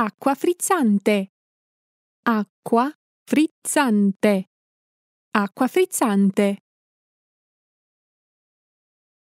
Acqua frizzante. Acqua frizzante. Acqua frizzante.